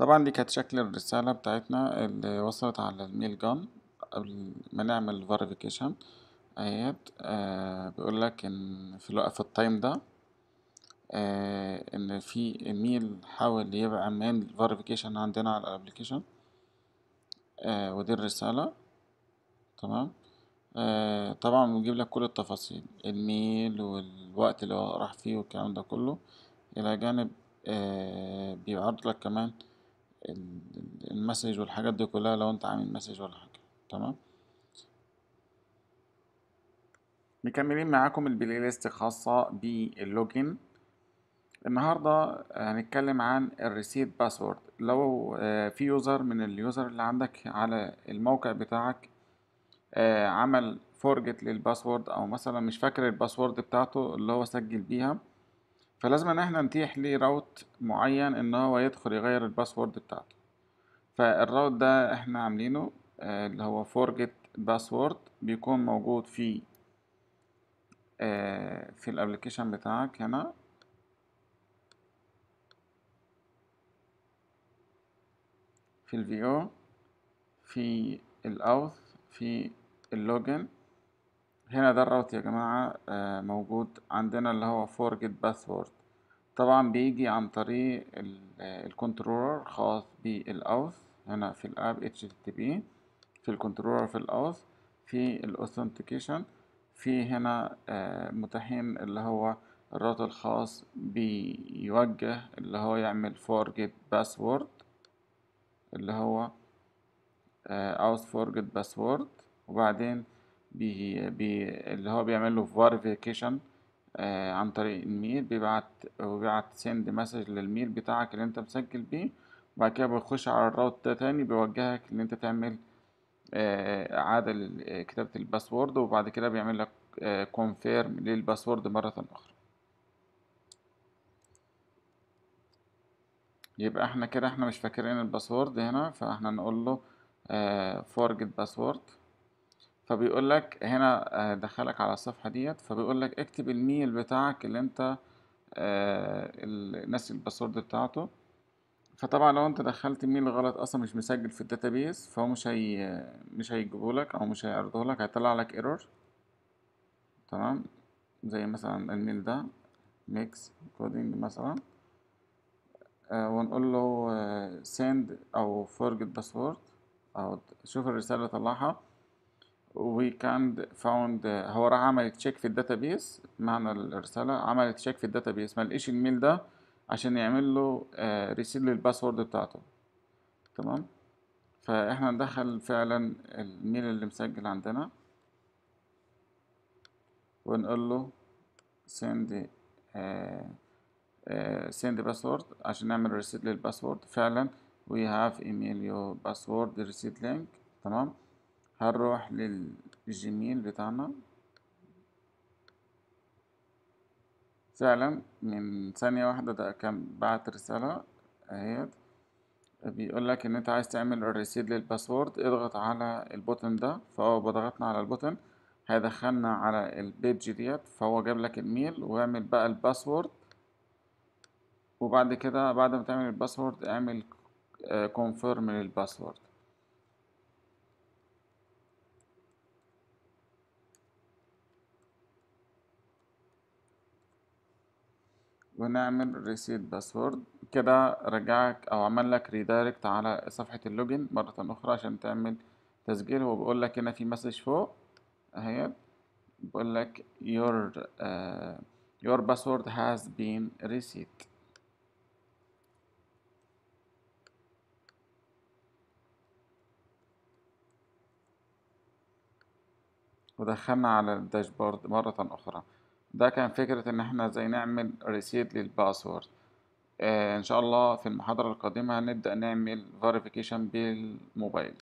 طبعا دي كانت شكل الرسالة بتاعتنا اللي وصلت على الميل جان قبل ما نعمل فيريفيكيشن اهيت آه، بيقول لك ان في الوقت في التايم ده آه، ان في ايميل حاول يعمل فيريفيكيشن عندنا على الابلكيشن آه، ودي الرسالة تمام طبعا بيجيب لك كل التفاصيل الميل والوقت اللي هو راح فيه والكلام ده كله الى جانب بيعرض لك كمان المسج والحاجات دي كلها لو انت عامل مسج ولا حاجة تمام مكملين معاكم البلاي ليست خاصة باللوجن النهاردة هنتكلم عن الريسيت باسورد لو آه، في يوزر من اليوزر اللي عندك على الموقع بتاعك آه، عمل فورجت للباسورد او مثلا مش فاكر الباسورد بتاعته اللي هو سجل بيها فلازم ان احنا نتيح ليه راوت معين ان هو يدخل يغير الباسورد بتاعته فالراوت ده احنا عاملينه آه، اللي هو فورجت باسورد بيكون موجود في آه، في الابلكيشن بتاعك هنا في الفي او في الاوث في اللوجن هنا ده الراوت يا جماعة آه، موجود عندنا اللي هو forget password طبعا بيجي عن طريق الكنترولر خاص بالاوس هنا في الاب اتش تي بي في الكنترولر في الاوس في الاوثنتيكيشن في هنا آه، متاحين اللي هو الراوت الخاص بيوجه اللي هو يعمل forget password اللي هو آه، اوس forget password وبعدين بي بي اللي هو بيعمل له فيريفيكيشن آه عن طريق الميل بيبعت وبيبعت سند مسج للميل بتاعك اللي انت مسجل بيه وبعد كده بيخش على الراوت ده تاني بيوجهك ان انت تعمل آه عادة كتابة الباسورد وبعد كده بيعمل لك آه كونفيرم للباسورد مرة أخرى يبقى احنا كده احنا مش فاكرين الباسورد هنا فاحنا نقول له فورجت آه، باسورد فبيقول لك هنا آه، دخلك على الصفحة ديت فبيقول لك اكتب الميل بتاعك اللي انت آه، ناسي الباسورد بتاعته فطبعا لو انت دخلت ميل غلط اصلا مش مسجل في الداتابيس فهو مش هي مش هيجيبه لك او مش هيعرضه لك هيطلع لك ايرور تمام زي مثلا الميل ده ميكس كودينج مثلا آه، ونقول له سند او فورج الباسورد او شوف الرساله اللي طلعها وي كاند فاوند هو راح عمل تشيك في الداتابيس معنى الرساله عمل تشيك في الداتابيس ما لقيش الميل ده عشان يعمل له ريسيل آه، للباسورد بتاعته تمام فاحنا ندخل فعلا الميل اللي مسجل عندنا ونقول له سند سند باسورد عشان نعمل ريسيت للباسورد فعلا وي هاف ايميل يور باسورد ريسيت لينك تمام هنروح للجيميل بتاعنا فعلا من ثانية واحدة ده كان بعت رسالة اهيت بيقول لك ان انت عايز تعمل الريسيد للباسورد اضغط على البوتن ده فهو بضغطنا على البوتن هيدخلنا على البيج ديت فهو جاب لك الميل واعمل بقى الباسورد وبعد كده بعد ما تعمل الباسورد اعمل كونفيرم آه، للباسورد ونعمل ريسيت باسورد كده رجعك او عمل لك ريدايركت على صفحة اللوجن مرة اخرى عشان تعمل تسجيل هو بيقول لك هنا في مسج فوق اهي بيقول لك your uh, your password has been reset ودخلنا على الداشبورد مرة أخرى ده كان فكرة ان احنا ازاي نعمل ريسيت للباسورد آه ان شاء الله في المحاضرة القادمة هنبدأ نعمل فيريفيكيشن بالموبايل